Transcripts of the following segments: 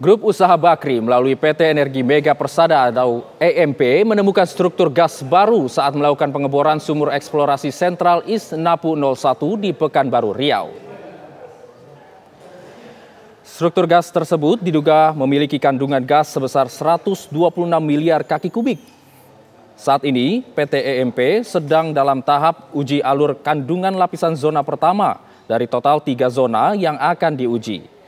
Grup usaha Bakri melalui PT Energi Mega Persada atau EMP menemukan struktur gas baru saat melakukan pengeboran sumur eksplorasi sentral East Napu 01 di Pekanbaru Riau. Struktur gas tersebut diduga memiliki kandungan gas sebesar 126 miliar kaki kubik. Saat ini PT EMP sedang dalam tahap uji alur kandungan lapisan zona pertama dari total tiga zona yang akan diuji.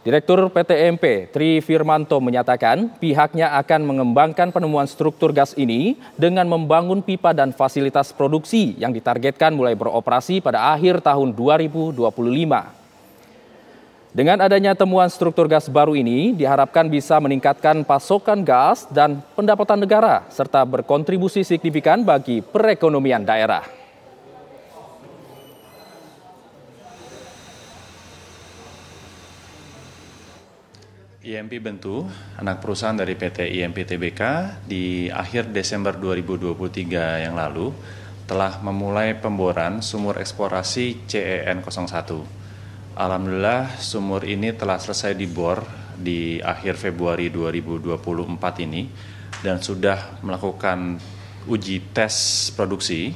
Direktur PT MP Tri Firmanto menyatakan pihaknya akan mengembangkan penemuan struktur gas ini dengan membangun pipa dan fasilitas produksi yang ditargetkan mulai beroperasi pada akhir tahun 2025. Dengan adanya temuan struktur gas baru ini diharapkan bisa meningkatkan pasokan gas dan pendapatan negara serta berkontribusi signifikan bagi perekonomian daerah. IMP Bentu, anak perusahaan dari PT IMP TBK di akhir Desember 2023 yang lalu telah memulai pemboran sumur eksplorasi CEN 01. Alhamdulillah sumur ini telah selesai dibor di akhir Februari 2024 ini dan sudah melakukan uji tes produksi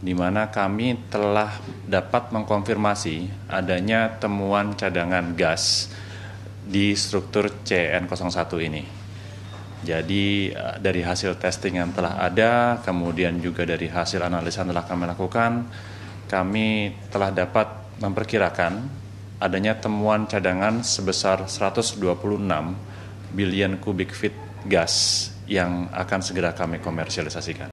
di mana kami telah dapat mengkonfirmasi adanya temuan cadangan gas di struktur CN01 ini. Jadi eh, dari hasil testing yang telah ada, kemudian juga dari hasil analisa yang telah kami lakukan, kami telah dapat memperkirakan adanya temuan cadangan sebesar 126 billion cubic feet gas yang akan segera kami komersialisasikan.